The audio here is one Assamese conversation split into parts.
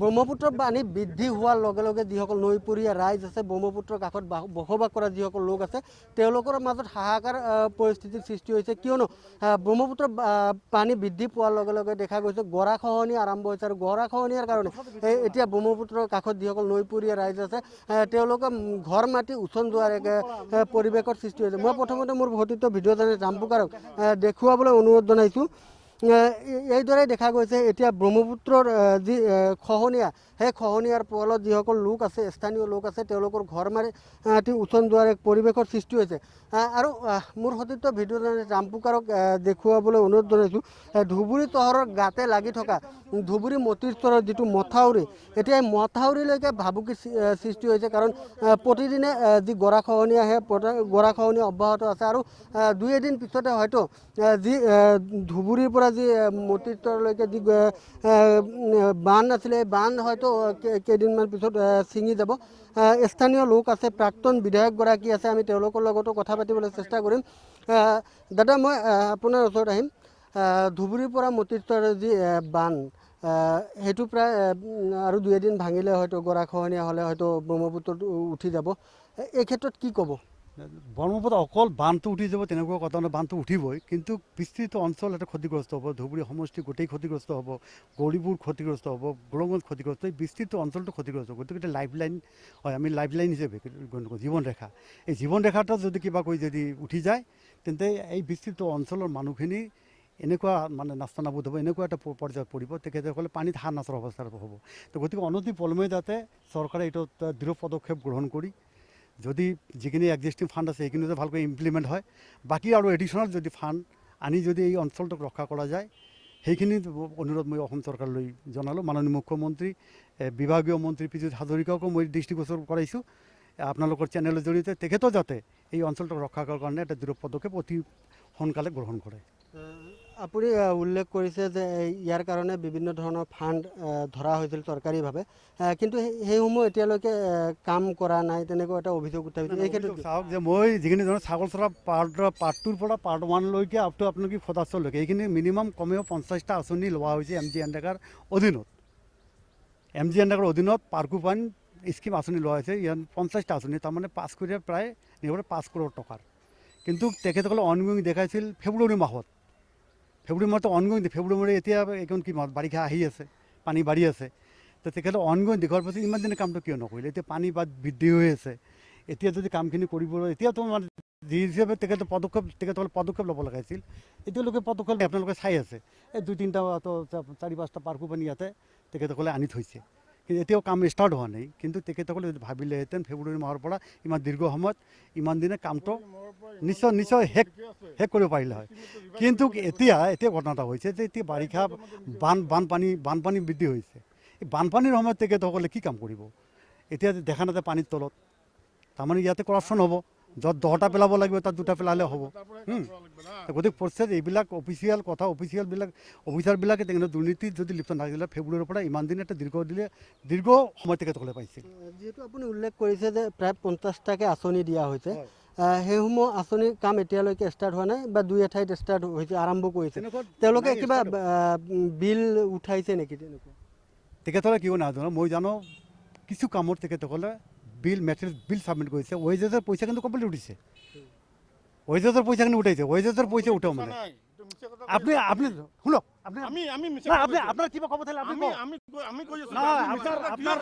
ব্ৰহ্মপুত্ৰ পানী বৃদ্ধি হোৱাৰ লগে লগে যিসকল নৈপুৰীয়া ৰাইজ আছে ব্ৰহ্মপুত্ৰৰ কাষত বসবাস কৰা যিসকল লোক আছে তেওঁলোকৰ মাজত হাহাকাৰ পৰিস্থিতিৰ সৃষ্টি হৈছে কিয়নো ব্ৰহ্মপুত্ৰ পানী বৃদ্ধি পোৱাৰ লগে লগে দেখা গৈছে গৰা গৰাখহনি আৰম্ভ হৈছে আৰু গৰা খহনীয়াৰ কাৰণে এতিয়া ব্ৰহ্মপুত্ৰৰ কাষত যিসকল নৈপুৰীয়া ৰাইজ আছে তেওঁলোকে ঘৰ মাটি উচন যোৱাৰ এক পৰিৱেশৰ সৃষ্টি হৈছে মই প্ৰথমতে মোৰ ভতিত ভিডিঅ' জানে জাম্পুকাৰক দেখুৱাবলৈ অনুৰোধ জনাইছোঁ এইদৰে দেখা গৈছে এতিয়া ব্ৰহ্মপুত্ৰৰ যি খহনীয়া সেই খহনীয়াৰ ফলত যিসকল লোক আছে স্থানীয় লোক আছে তেওঁলোকৰ ঘৰ মাৰি অতি উচন দুৱাৰ এক পৰিৱেশৰ সৃষ্টি হৈছে আৰু মোৰ সতীৰ্থ ভিডিঅ' ৰামপুকাৰক দেখুৱাবলৈ অনুৰোধ জনাইছোঁ ধুবুৰী তহৰৰ গাতে লাগি থকা ধুবুৰী মতীৰ্থৰ যিটো মথাউৰি এতিয়া এই মথাউৰিলৈকে ভাবুকি সৃষ্টি হৈছে কাৰণ প্ৰতিদিনে যি গৰাখহনীয়া সেই গৰাখহনীয়া অব্যাহত আছে আৰু দুই এদিন পিছতে হয়তো যি ধুবুৰীৰ পৰা পৰা যি মতিত্বলৈকে যি বান্ধ আছিলে বান্ধ হয়তো কেইদিনমান পিছত ছিঙি যাব স্থানীয় লোক আছে প্ৰাক্তন বিধায়কগৰাকী আছে আমি তেওঁলোকৰ লগতো কথা পাতিবলৈ চেষ্টা কৰিম দাদা মই আপোনাৰ ওচৰত আহিম ধুবুৰীৰ পৰা মতিত্বৰ যি বান্ধ সেইটো প্ৰায় আৰু দুই এদিন ভাঙিলে হয়তো গৰাখহনীয়া হ'লে হয়তো ব্ৰহ্মপুত্ৰটো উঠি যাব এই ক্ষেত্ৰত কি ক'ব ব্ৰহ্মপুত্ৰ অকল বান্ধটো উঠি যাব তেনেকুৱা কথা নহয় বান্ধটো উঠিবই কিন্তু বিস্তৃত অঞ্চল এটা ক্ষতিগ্ৰস্ত হ'ব ধুবুৰী সমষ্টি গোটেই ক্ষতিগ্ৰস্ত হ'ব গৌৰীপুৰ ক্ষতিগ্ৰস্ত হ'ব গোলগঞ্জ ক্ষতিগ্ৰস্ত এই বিস্তৃত অঞ্চলটো ক্ষতিগ্ৰস্ত হ'ব গতিকে লাইফ লাইন হয় আমি লাইফ লাইন হিচাপে জীৱন ৰেখা এই জীৱন ৰেখাটো যদি কিবা কৰি যদি উঠি যায় তেন্তে এই বিস্তৃত অঞ্চলৰ মানুহখিনি এনেকুৱা মানে নাস্তানাবোধ হ'ব এনেকুৱা এটা পৰ্যায়ত পৰিব তেখেতসকলে পানীত হাঁহ নাচৰ অৱস্থাত হ'ব তো গতিকে অনতি পলমে যাতে চৰকাৰে এইটো দৃঢ় পদক্ষেপ গ্ৰহণ কৰি যদি যেখানে এক্সিস্টিং ফান্ড আছে সেইখিনি ভালকৈ ইমপ্লিমেণ্ট হয় বাকী আৰু এডিশনাল যদি ফাণ্ড আনি যদি এই অঞ্চলটোক ৰক্ষা কৰা যায় সেইখিনি অনুৰোধ মই অসম চৰকাৰলৈ জনালোঁ মাননীয় মুখ্যমন্ত্ৰী বিভাগীয় মন্ত্ৰী পীযুষ হাজৰিকাকো মই দৃষ্টিগোচর কৰাইছোঁ আপোনালোকৰ চেনেলৰ জৰিয়তে তেখেতো যাতে এই অঞ্চলটোক ৰক্ষা কৰাৰ কাৰণে এটা দৃঢ় পদক্ষেপ অতি সোনকালে গ্ৰহণ কৰে আপুনি উল্লেখ কৰিছে যে ইয়াৰ কাৰণে বিভিন্ন ধৰণৰ ফাণ্ড ধৰা হৈছিল চৰকাৰীভাৱে কিন্তু সেইসমূহ এতিয়ালৈকে কাম কৰা নাই তেনেকুৱা এটা অভিযোগ উঠাইছিল এই ক্ষেত্ৰত চাওক যে মই যিখিনি ধৰণৰ ছাগল চৰা পাৰ্টৰ পাৰ্ট টুৰ পৰা পাৰ্ট ওৱানলৈকে আপ টু আপোনালোকে ফটাচলৈকে এইখিনি মিনিমাম কমেও পঞ্চাছটা আঁচনি লোৱা হৈছে এম জি এন ডেকাৰ অধীনত এম জি এন ডেকাৰ অধীনত পাৰ্কু পান স্কিম আঁচনি লোৱা হৈছে ইয়াত পঞ্চাছটা আঁচনি তাৰমানে পাঁচ কোটি প্ৰায় নিৰ্ভৰ পাঁচ কোটি টকাৰ কিন্তু তেখেতসকলে অনগুইং দেখাইছিল ফেব্ৰুৱাৰী মাহত ফেব্ৰুৱাৰী মাহটো অনগৈ ফেব্ৰুৱাৰী মাহত এতিয়া এইখন কি বাৰিষা আহি আছে পানী বাঢ়ি আছে তো তেখেতে অনগৈ দেখুৱাৰ পাছত ইমান দিনে কামটো কিয় নকৰিলে এতিয়া পানী বাট বৃদ্ধি হৈ আছে এতিয়া যদি কামখিনি কৰিব এতিয়াতো মানে যি হিচাপে তেখেতে পদক্ষেপ তেখেতসকলে পদক্ষেপ ল'ব লগা হৈছিল এতিয়ালৈকে পদক্ষেপ আপোনালোকে চাই আছে এই দুই তিনিটা চাৰি পাঁচটা পাৰ্কো পানী ইয়াতে তেখেতসকলে আনি থৈছে এতিয়াও কাম ষ্টাৰ্ট হোৱা নাই কিন্তু তেখেতসকলে যদি ভাবিলেহেঁতেন ফেব্ৰুৱাৰী মাহৰ পৰা ইমান দীৰ্ঘ সময়ত ইমান দিনে কামটো নিশ্চয় নিশ্চয় শেষ শেষ কৰিব পাৰিলে হয় কিন্তু এতিয়া এতিয়া ঘটনা এটা হৈছে যে এতিয়া বাৰিষা বান বানপানী বানপানী বৃদ্ধি হৈছে এই বানপানীৰ সময়ত তেখেতসকলে কি কাম কৰিব এতিয়া দেখা নাযায় পানীৰ তলত তাৰমানে ইয়াতে কৰাপশ্যন হ'ব য'ত দহটা পেলাব লাগিব তাত দুটা পেলালে হ'ব গতিকে প্ৰচেছ এইবিলাক অফিচিয়েল কথা অফিচিয়েলবিলাক অফিচাৰবিলাকে তেনেকৈ দুৰ্নীতিত যদি লিপ্ত নাথাকিলে ফেব্ৰুৱাৰীৰ পৰা ইমান দিন এটা দীৰ্ঘ দিলে দীৰ্ঘ সময় তেখেতসকলে পাইছিল যিহেতু আপুনি উল্লেখ কৰিছে যে প্ৰায় পঞ্চাছটাকৈ আঁচনি দিয়া হৈছে সেইসমূহ আঁচনিৰ কাম এতিয়ালৈকে ষ্টাৰ্ট হোৱা নাই বা দুই এঠাইত ষ্টাৰ্ট হৈছে আৰম্ভ কৰিছে তেওঁলোকে কিবা বিল উঠাইছে নেকি তেনেকুৱা তেখেতসকলে কিয় নাজানো মই জানো কিছু কামত তেখেতসকলে বিল ম্যাটেরিয়াল বিল সাবমিট করেছে ওয়েজেসের পয়সা কিন্তু কমপ্লিট উঠিছে ওয়েজেসের পয়সা কিন্তু উঠাইছে ওয়েজেসের পয়সা উঠাও মানে আপনি আপনি শুনক আপনি আমি আমি আপনি আপনার কিবা খবর থাকলে আপনি আচ্ছা, আমি আমি কই না আপনার আপনার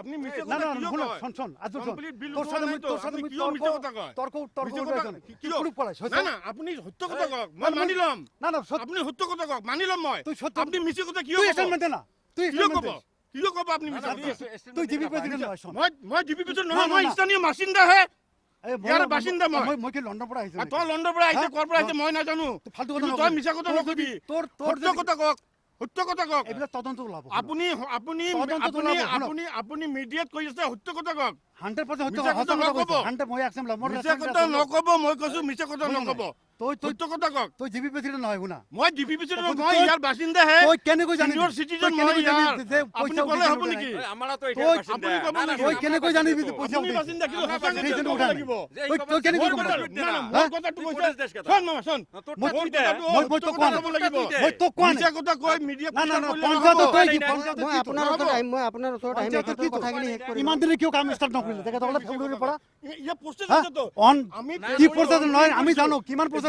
আপনি মিছে কথা কি কয় শুন শুন আজ শুন তোর সাথে তোর সাথে কি মিছে কথা কয় তর্ক তর্ক করবেন কি প্রুফ পলাশ না না আপনি সত্য কথা কও মই মানিলাম না না আপনি সত্য কথা কও মানিলাম মই তুই সত্য আপনি মিছে কথা কি কও তুই না তুই কও কিয় ক'ব আপুনি তই জি পি পাইছিল মিডিয়াত কৈ আছে তই তই তো কথা কক তই জিবি পেছিল নহয় হুনা মই জিবি পেছিল মই ইয়ার বাসিন্দা হে তই কেনে কই জানিবি নিউৰ সিটিজন মই কেনে জানিবি যে পয়সা কলে হব নেকি আমাৰা তো এটা বাসিন্দা তই আপুনি কব তই কেনে কই জানিবি যে পয়সা কলে বাসিন্দা কি হাসান নিজন উঠা লাগিব তই তই কেনে কই না না মই কথা তো কইছ শুন মামা শুন মই কই দে মই মই তো কোন লাগিব মই তো কোন নিজা কথা কই মিডিয়া না না না পয়সা তো তই কি পয়সা মই আপোনাৰ তো টাইম মই আপোনাৰ তো টাইম মই কি কথা কিনি হেক কৰি ইমানদিনে কিয় কাম ষ্টাৰ্ট নকৰিলে তেকে তলে ফুলৰে পড়া ইয়া পোষ্টেজ তো অন কি পোষ্টেজ নহয় আমি জানো কিমান পোষ্টেজ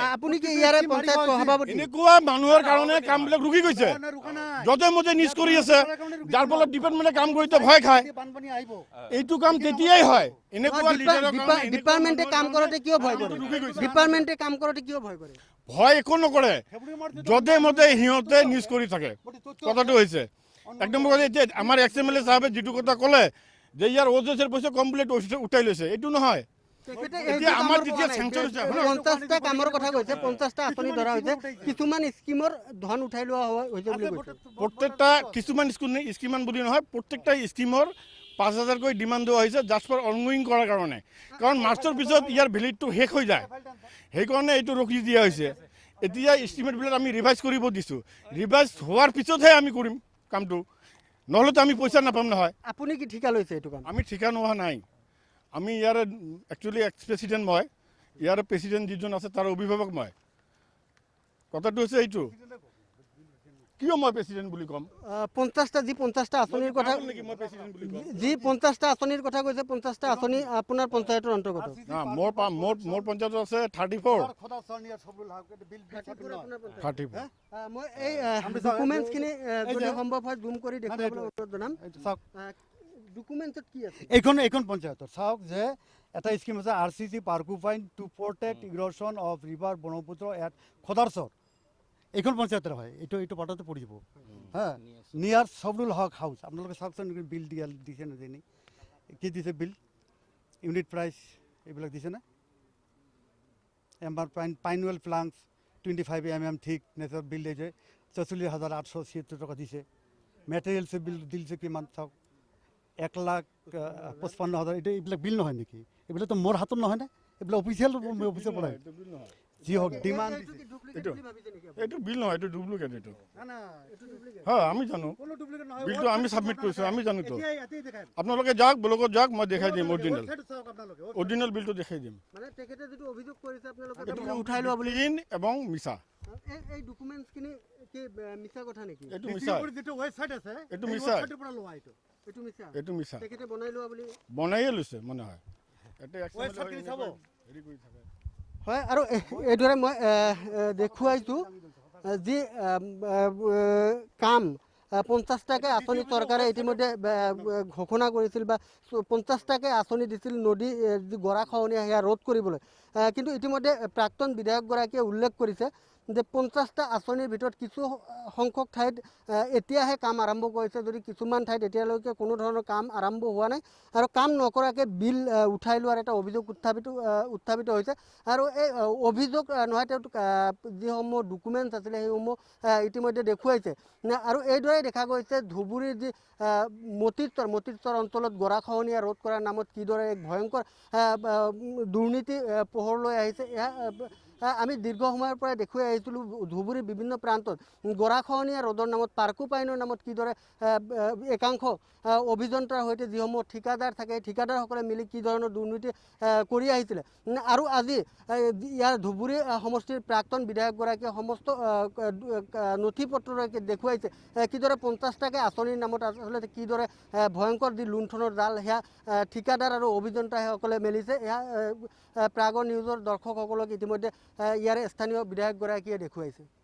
আপুনি কি ভয় একো নকৰে যদে মতে সিহঁতে নিজ কৰি থাকে আমাৰ এক্স এম এল এ চাহাবে যিটো কথা ক'লে যে ইয়াৰ অ' পইচা কমপ্লিট উঠাই লৈছে এইটো নহয় পাঁচ হাজাৰকৈ ডিমাণ্ড দিয়া হৈছে জাষ্টৰ অনগোয়িং কৰাৰ কাৰণে কাৰণ মাৰ্চৰ পিছত ইয়াৰ ভেলিডটো শেষ হৈ যায় সেইকাৰণে এইটো ৰখি দিয়া হৈছে এতিয়া ইষ্টিমেট বিলাক আমি ৰিভাইজ কৰিব দিছো ৰিভাইজ হোৱাৰ পিছতহে আমি কৰিম কামটো নহ'লেতো আমি পইচা নাপাম নহয় আপুনি কি ঠিকা লৈছে এইটো কাম আমি ঠিকা নোহোৱা নাই আমি ইয়াৰ একচুৱেলি এক্স প্ৰেচিডেণ্ট মই ইয়াৰ প্ৰেচিডেণ্ট যিজন আছে তাৰ অভিভাৱক মই কথাটো হৈছে এইটো কিয় মই প্ৰেচিডেণ্ট বুলি ক'ম পঞ্চাছটা যি পঞ্চাছটা আঁচনিৰ কথা যি পঞ্চাছটা আঁচনিৰ কথা কৈছে পঞ্চাছটা আঁচনি আপোনাৰ পঞ্চায়তৰ অন্তৰ্গত মোৰ পঞ্চায়ত আছে থাৰ্টি ফ'ৰ থাৰ্টি ফ'ৰ মই এই ডকুমেণ্টছখিনি যদি সম্ভৱ হয় জুম কৰি দেখুৱাবলৈ অনুৰোধ জনাম চাওক ডকুমেন্টত কি আছে এখন এখন পঞ্চায়তত চাওক যে এটা স্কিম আছে R C C porcupine to protect erosion of river Brahmaputra at খদাৰচৰ এইখন পঞ্চায়তৰ হয় এইটো এইটো পাৰ্টতে পৰি যাব হা নিয়াৰ চবৰুল হক হাউচ আপোনালোকে চাওকচোন বিল দিয়া দিছে নাজানি কি দিছে বিল ইউনিট প্ৰাইচ এইবিলাক দিছেনে এম্বাৰ পাইন পাইনৱেল প্লাংছ টুৱেণ্টি ফাইভ এম এম ঠিক নেচাৰ বিল দিছে ছচল্লিছ হাজাৰ আঠশ ছিয়ত্তৰ টকা দিছে মেটেৰিয়েলছ বিল দিছে কিমান চাওক এক লাখ পঁচপন্ন হাজাৰ এতিয়া এইবিলাক বিল নহয় নেকি এইবিলাক মোৰ হাতত নহয়নে এইবিলাক অফিচিয়েল অফিচৰ পৰাই যি হওক ডিমাণ্ড আমি জানো বিলটো আমি চাবমিট কৰিছোঁ আমি জানোতো আপোনালোকে যাওক ব্লকত যাওক মই দেখাই দিম অৰিজিনেল অৰিজিনেল বিলটো দেখাই দিম এবং মিছা এইটো মিছা তেখেতে বনাই লোৱা বুলি বনাইয়ে লৈছে মনে হয় হয় আৰু এইদৰে যি কাম পঞ্চাছটাকৈ আঁচনি চৰকাৰে ইতিমধ্যে ঘোষণা কৰিছিল বা পঞ্চাছটাকৈ আঁচনি দিছিল নদী যি গৰাখহনীয়া সেয়া ৰোধ কৰিবলৈ কিন্তু ইতিমধ্যে প্ৰাক্তন বিধায়কগৰাকীয়ে উল্লেখ কৰিছে যে পঞ্চাছটা আঁচনিৰ ভিতৰত কিছু সংখ্যক ঠাইত এতিয়াহে কাম আৰম্ভ কৰিছে যদি কিছুমান ঠাইত এতিয়ালৈকে কোনো ধৰণৰ কাম আৰম্ভ হোৱা নাই আৰু কাম নকৰাকৈ বিল উঠাই লোৱাৰ এটা অভিযোগ উত্থাপিত উত্থাপিত হৈছে আৰু এই অভিযোগ নহয় তেওঁ যিসমূহ ডকুমেণ্টছ আছিলে সেইসমূহ ইতিমধ্যে দেখুৱাইছে আৰু এইদৰে দেখা গৈছে ধুবুৰীৰ যি মতিশ্বৰ মতিশ্বৰ অঞ্চলত গড়াখহনীয়া ৰোধ কৰাৰ নামত কিদৰে এক ভয়ংকৰ দুৰ্নীতি পোহৰলৈ আহিছে এয়া আমি দীর্ঘ সময়ের পরে দেখুয়ে আইসিল ধুবুরীর বিভিন্ন প্রান্ত গড়াখহনিয়া রদর নামত পার্কুপাইনের নামত কিদরে একাংশ অভিযন্তার সহ যি সময় ঠিকাদার থাকে এই ঠিকাদার সকলে মিলি কি ধরনের দুর্নীতি করে আসছিল আর আজি ইয়ার ধুবুরী সমষ্টির প্রাক্তন বিধায়কগুলি সমস্ত নথিপত্র দেখাইছে কিদরে পঞ্চাশটাকে আসনির নামত আসলে কিদরে ভয়ঙ্কর যে লুণ্ঠনের জাল হ্যা ঠিকাদার আর অভিযন্তা সকলে মেলিছে এ প্রাগ নিউজের দর্শক সকলক ইতিমধ্যে ইয়াৰে স্থানীয় বিধায়কগৰাকীয়ে দেখুৱাইছে